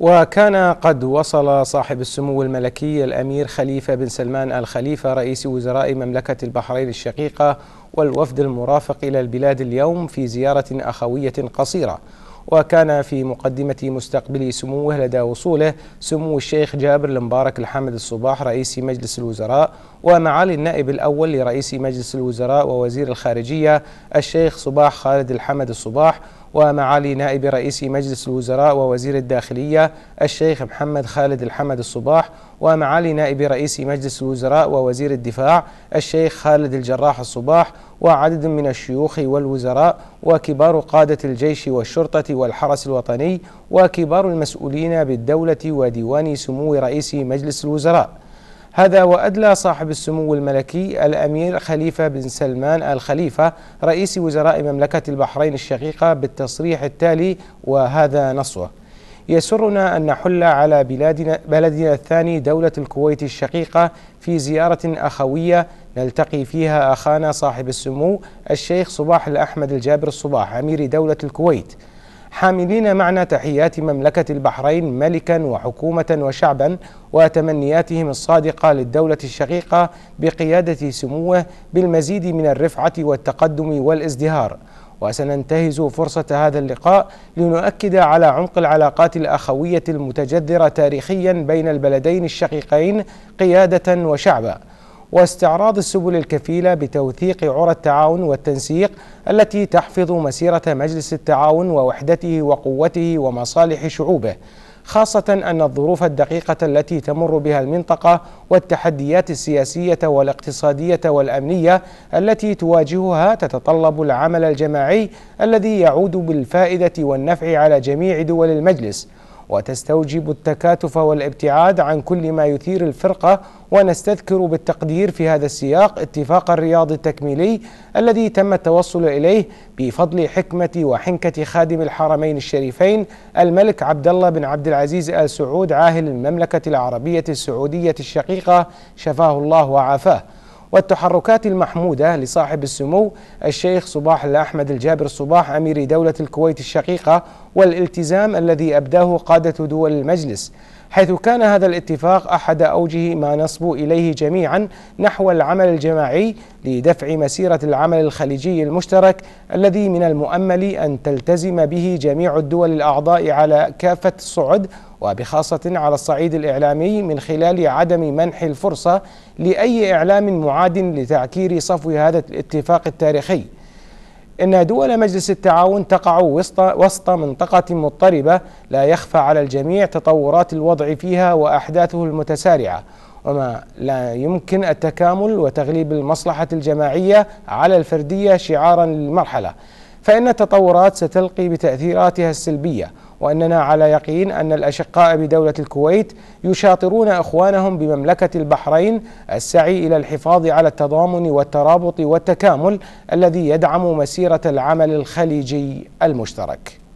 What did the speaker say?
وكان قد وصل صاحب السمو الملكي الأمير خليفة بن سلمان الخليفة رئيس وزراء مملكة البحرين الشقيقة والوفد المرافق إلى البلاد اليوم في زيارة أخوية قصيرة وكان في مقدمة مستقبل سموه لدى وصوله سمو الشيخ جابر المبارك الحمد الصباح رئيس مجلس الوزراء ومعالي النائب الأول لرئيس مجلس الوزراء ووزير الخارجية الشيخ صباح خالد الحمد الصباح ومعالي نائب رئيس مجلس الوزراء ووزير الداخلية الشيخ محمد خالد الحمد الصباح ومعالي نائب رئيس مجلس الوزراء ووزير الدفاع الشيخ خالد الجراح الصباح وعدد من الشيوخ والوزراء وكبار قادة الجيش والشرطة والحرس الوطني وكبار المسؤولين بالدولة وديوان سمو رئيس مجلس الوزراء هذا وأدلى صاحب السمو الملكي الأمير خليفة بن سلمان الخليفة رئيس وزراء مملكة البحرين الشقيقة بالتصريح التالي وهذا نصه يسرنا أن نحل على بلادنا, بلدنا الثاني دولة الكويت الشقيقة في زيارة أخوية نلتقي فيها أخانا صاحب السمو الشيخ صباح الأحمد الجابر الصباح أمير دولة الكويت حاملين معنى تحيات مملكة البحرين ملكا وحكومة وشعبا وتمنياتهم الصادقة للدولة الشقيقة بقيادة سموه بالمزيد من الرفعة والتقدم والازدهار وسننتهز فرصة هذا اللقاء لنؤكد على عمق العلاقات الأخوية المتجذرة تاريخيا بين البلدين الشقيقين قيادة وشعبا واستعراض السبل الكفيلة بتوثيق عرى التعاون والتنسيق التي تحفظ مسيرة مجلس التعاون ووحدته وقوته ومصالح شعوبه خاصة أن الظروف الدقيقة التي تمر بها المنطقة والتحديات السياسية والاقتصادية والأمنية التي تواجهها تتطلب العمل الجماعي الذي يعود بالفائدة والنفع على جميع دول المجلس وتستوجب التكاتف والابتعاد عن كل ما يثير الفرقة ونستذكر بالتقدير في هذا السياق اتفاق الرياض التكميلي الذي تم التوصل إليه بفضل حكمة وحنكة خادم الحرمين الشريفين الملك عبد الله بن عبد العزيز آل سعود عاهل المملكة العربية السعودية الشقيقة شفاه الله وعافاه والتحركات المحمودة لصاحب السمو الشيخ صباح الأحمد الجابر صباح أمير دولة الكويت الشقيقة والالتزام الذي أبداه قادة دول المجلس حيث كان هذا الاتفاق أحد أوجه ما نصبو إليه جميعا نحو العمل الجماعي لدفع مسيرة العمل الخليجي المشترك الذي من المؤمل أن تلتزم به جميع الدول الأعضاء على كافة الصعد وبخاصة على الصعيد الإعلامي من خلال عدم منح الفرصة لأي إعلام معاد لتعكير صفو هذا الاتفاق التاريخي إن دول مجلس التعاون تقع وسط, وسط منطقة مضطربة لا يخفى على الجميع تطورات الوضع فيها وأحداثه المتسارعة وما لا يمكن التكامل وتغليب المصلحة الجماعية على الفردية شعارا للمرحلة فإن التطورات ستلقي بتأثيراتها السلبية وأننا على يقين أن الأشقاء بدولة الكويت يشاطرون أخوانهم بمملكة البحرين السعي إلى الحفاظ على التضامن والترابط والتكامل الذي يدعم مسيرة العمل الخليجي المشترك